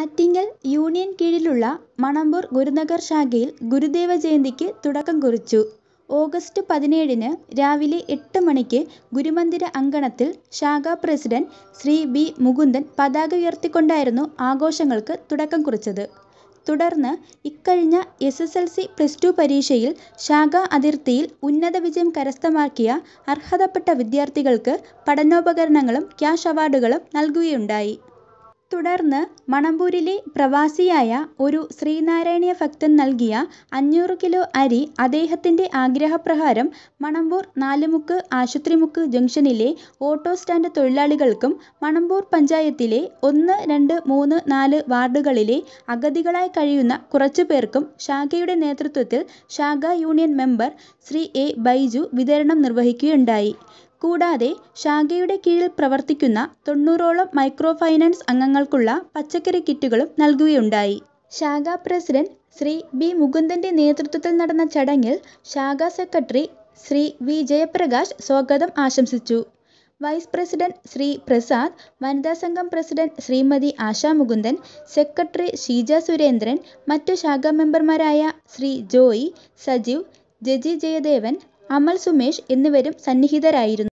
Attingal union കീഴിലുള്ള മണമ്പൂർ ഗുരുനഗർ ശാഖയിൽ ഗുരുദേവ ജയന്തിക്ക് തുടക്കം കുറിച്ചു. ഓഗസ്റ്റ് പതിനേഴിന് രാവിലെ എട്ട് മണിക്ക് ഗുരുമന്ദിര അങ്കണത്തിൽ ശാഖാ പ്രസിഡന്റ് ശ്രീ ബി മുകുന്ദൻ പതാക ഉയർത്തിക്കൊണ്ടായിരുന്നു ആഘോഷങ്ങൾക്ക് തുടക്കം കുറിച്ചത്. തുടർന്ന് ഇക്കഴിഞ്ഞ എസ്എസ്എൽസി, പ്ലസ് ടു പരീക്ഷയിൽ ശാഖാ അതിർത്തിയിൽ ഉന്നത വിജയം കരസ്ഥമാക്കിയ അർഹതപ്പെട്ട വിദ്യാർത്ഥികൾക്ക് പഠനോപകരണങ്ങളും ക്യാഷ് അവാർഡുകളും നൽകുകയുണ്ടായി. തുടർന്ന് മണമ്പൂരിലെ പ്രവാസിയായ ഒരു ശ്രീനാരായണീയ ഭക്തൻ നൽകിയ അഞ്ഞൂറ് കിലോ അരി അദ്ദേഹത്തിൻ്റെ ആഗ്രഹപ്രകാരം മണമ്പൂർ നാലുമുക്ക് ആശുപത്രിമുക്ക് ജംഗ്ഷനിലെ ഓട്ടോ സ്റ്റാൻഡ് തൊഴിലാളികൾക്കും മണമ്പൂർ പഞ്ചായത്തിലെ ഒന്ന് രണ്ട് മൂന്ന് നാല് വാർഡുകളിലെ അഗതികളായി കഴിയുന്ന കുറച്ചു പേർക്കും ശാഖയുടെ നേതൃത്വത്തിൽ ശാഖാ union member Sree A Baiju വിതരണം നിർവഹിക്കുകയുണ്ടായി കൂടാതെ ശാഖയുടെ കീഴിൽ പ്രവർത്തിക്കുന്ന തൊണ്ണൂറോളം മൈക്രോ ഫൈനാൻസ് അംഗങ്ങൾക്കുള്ള പച്ചക്കറി കിറ്റുകളും നൽകുകയുണ്ടായി. ശാഖാ പ്രസിഡന്റ് ശ്രീ ബി മുകുന്ദന്റെ നേതൃത്വത്തിൽ നടന്ന ചടങ്ങിൽ ശാഖാ സെക്രട്ടറി ശ്രീ വി ജയപ്രകാശ് സ്വാഗതം ആശംസിച്ചു. വൈസ് പ്രസിഡന്റ് ശ്രീ പ്രസാദ്, വനിതാ സംഘം പ്രസിഡന്റ് ശ്രീമതി ആശാ മുകുന്ദൻ, സെക്രട്ടറി ഷീജ സുരേന്ദ്രൻ, മറ്റു ശാഖാ മെമ്പർമാരായ ശ്രീ ജോയി സജീവ്, ജജി ജയദേവൻ, അമൽ സുമേഷ് എന്നിവരും സന്നിഹിതരായിരുന്നു.